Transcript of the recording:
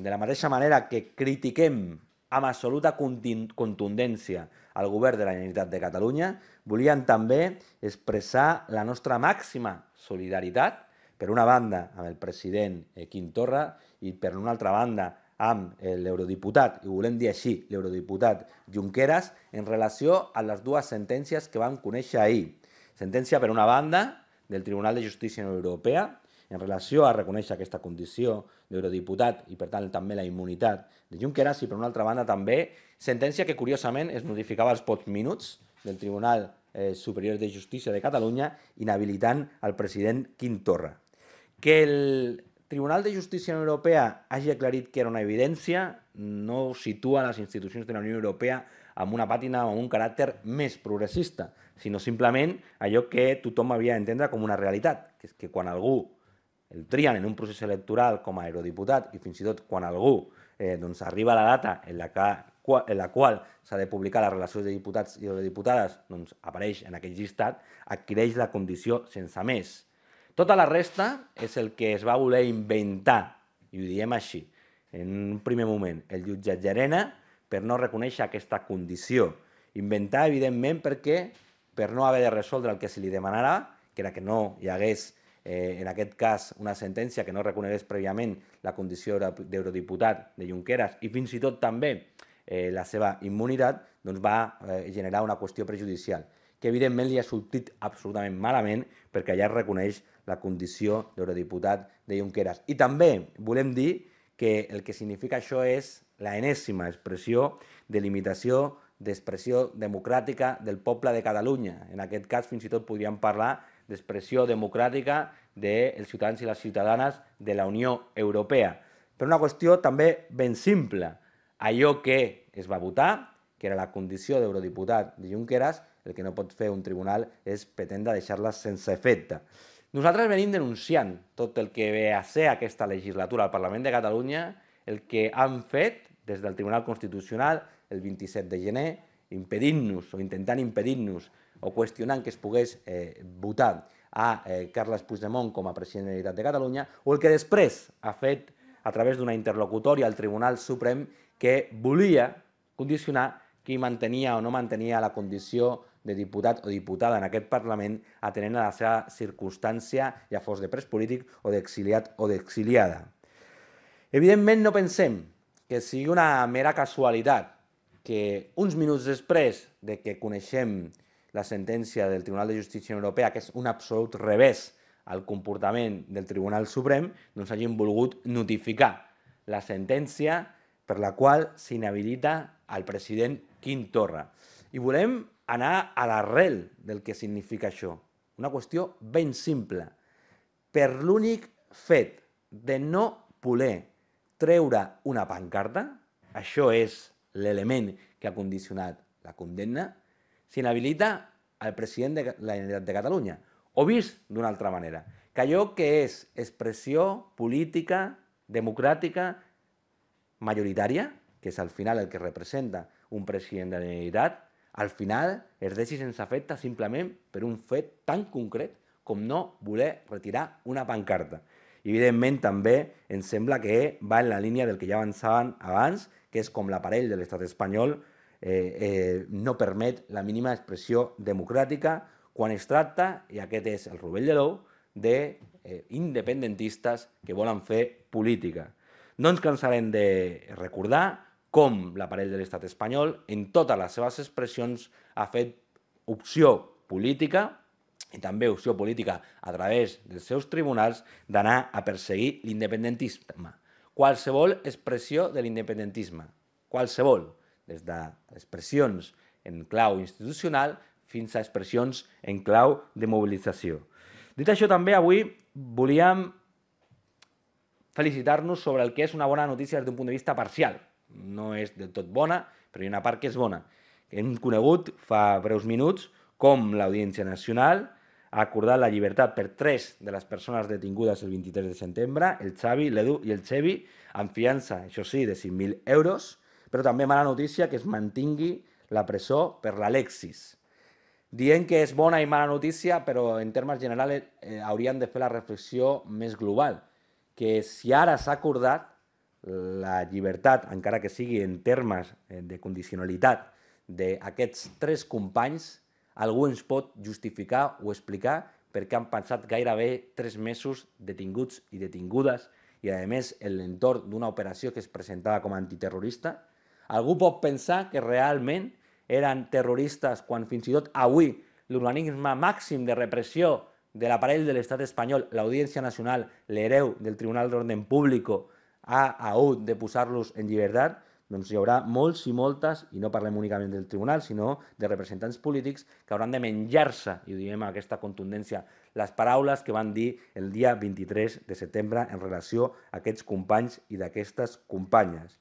De la mateixa manera que critiquem amb absoluta contundència al govern de la Generalitat de Catalunya, volien també expressar la nostra màxima solidaritat, per una banda amb el president eh, Quim Torra i per una altra banda amb eh, l'eurodiputat, i volem dir així, l'eurodiputat Junqueras, en relació a les dues sentències que vam conèixer ahir. Sentència, per una banda, del Tribunal de Justícia Europea, en relació a reconèixer aquesta condició d'eurodiputat i, per tant, també la immunitat de Junqueras i, per una altra banda, també sentència que, curiosament, es notificava als pocs minuts del Tribunal eh, Superior de Justícia de Catalunya inhabilitant el president Quim Torra. Que el Tribunal de Justícia Europea hagi aclarit que era una evidència no situa les institucions de la Unió Europea amb una pàtina o amb un caràcter més progressista, sinó simplement allò que tothom havia d'entendre com una realitat, que és que quan algú el trien en un procés electoral com a eurodiputat i fins i tot quan algú eh, doncs arriba a la data en la, que, en la qual s'ha de publicar la relació de diputats i de diputades, doncs apareix en aquell llistat, adquireix la condició sense més. Tota la resta és el que es va voler inventar, i ho diem així, en un primer moment, el jutge Gerena, per no reconèixer aquesta condició. Inventar, evidentment, perquè per no haver de resoldre el que se li demanarà, que era que no hi hagués eh, en aquest cas una sentència que no reconegués prèviament la condició d'eurodiputat de Junqueras i fins i tot també eh, la seva immunitat, doncs va eh, generar una qüestió prejudicial, que evidentment li ha sortit absolutament malament perquè allà es reconeix la condició d'eurodiputat de Junqueras. I també volem dir que el que significa això és l'enèsima expressió de limitació d'expressió democràtica del poble de Catalunya. En aquest cas, fins i tot podríem parlar d'expressió democràtica dels ciutadans i les ciutadanes de la Unió Europea. Per una qüestió també ben simple. Allò que es va votar, que era la condició d'eurodiputat de Junqueras, el que no pot fer un tribunal és pretendre deixar-la sense efecte. Nosaltres venim denunciant tot el que ve a ser aquesta legislatura al Parlament de Catalunya, el que han fet des del Tribunal Constitucional el 27 de gener, impedint-nos o intentant impedir-nos o qüestionant que es pogués eh, votar a eh, Carles Puigdemont com a president de la Generalitat de Catalunya, o el que després ha fet a través d'una interlocutòria al Tribunal Suprem que volia condicionar qui mantenia o no mantenia la condició de diputat o diputada en aquest Parlament atenent a la seva circumstància, ja fos de pres polític o d'exiliat o d'exiliada. Evidentment no pensem que sigui una mera casualitat que uns minuts després de que coneixem la sentència del Tribunal de Justícia Europea, que és un absolut revés al comportament del Tribunal Suprem, doncs hagin volgut notificar la sentència per la qual s'inhabilita el president Quim Torra. I volem anar a l'arrel del que significa això. Una qüestió ben simple. Per l'únic fet de no voler treure una pancarta, això és l'element que ha condicionat la condemna, s'inhabilita el president de la Generalitat de Catalunya. O vist d'una altra manera, que allò que és expressió política, democràtica, majoritària, que és al final el que representa un president de la Generalitat, al final es deixi sense efecte simplement per un fet tan concret com no voler retirar una pancarta. Evidentment, també ens sembla que va en la línia del que ja avançaven abans, que és com l'aparell de l'estat espanyol eh, eh, no permet la mínima expressió democràtica quan es tracta, i aquest és el rovell de l'ou, d'independentistes eh, que volen fer política. No ens cansarem de recordar com l'aparell de l'estat espanyol, en totes les seves expressions, ha fet opció política i també opció política a través dels seus tribunals d'anar a perseguir l'independentisme qualsevol expressió de l'independentisme, qualsevol, des de expressions en clau institucional fins a expressions en clau de mobilització. Dit això, també avui volíem felicitar-nos sobre el que és una bona notícia des d'un punt de vista parcial. No és del tot bona, però hi ha una part que és bona. Hem conegut fa breus minuts com l'Audiència Nacional ha acordat la llibertat per tres de les persones detingudes el 23 de setembre, el Xavi, l'Edu i el Xevi, amb fiança, això sí, de 5.000 euros, però també mala notícia que es mantingui la presó per l'Alexis. Dient que és bona i mala notícia, però en termes generals eh, haurien de fer la reflexió més global, que si ara s'ha acordat la llibertat, encara que sigui en termes eh, de condicionalitat, d'aquests tres companys, algú ens pot justificar o explicar per què han passat gairebé tres mesos detinguts i detingudes i, a més, en l'entorn d'una operació que es presentava com a antiterrorista? Algú pot pensar que realment eren terroristes quan fins i tot avui l'organisme màxim de repressió de l'aparell de l'estat espanyol, l'Audiència Nacional, l'hereu del Tribunal d'Orden Público, ha hagut de posar-los en llibertat? doncs hi haurà molts i moltes, i no parlem únicament del tribunal, sinó de representants polítics que hauran de menjar-se, i ho diem amb aquesta contundència, les paraules que van dir el dia 23 de setembre en relació a aquests companys i d'aquestes companyes.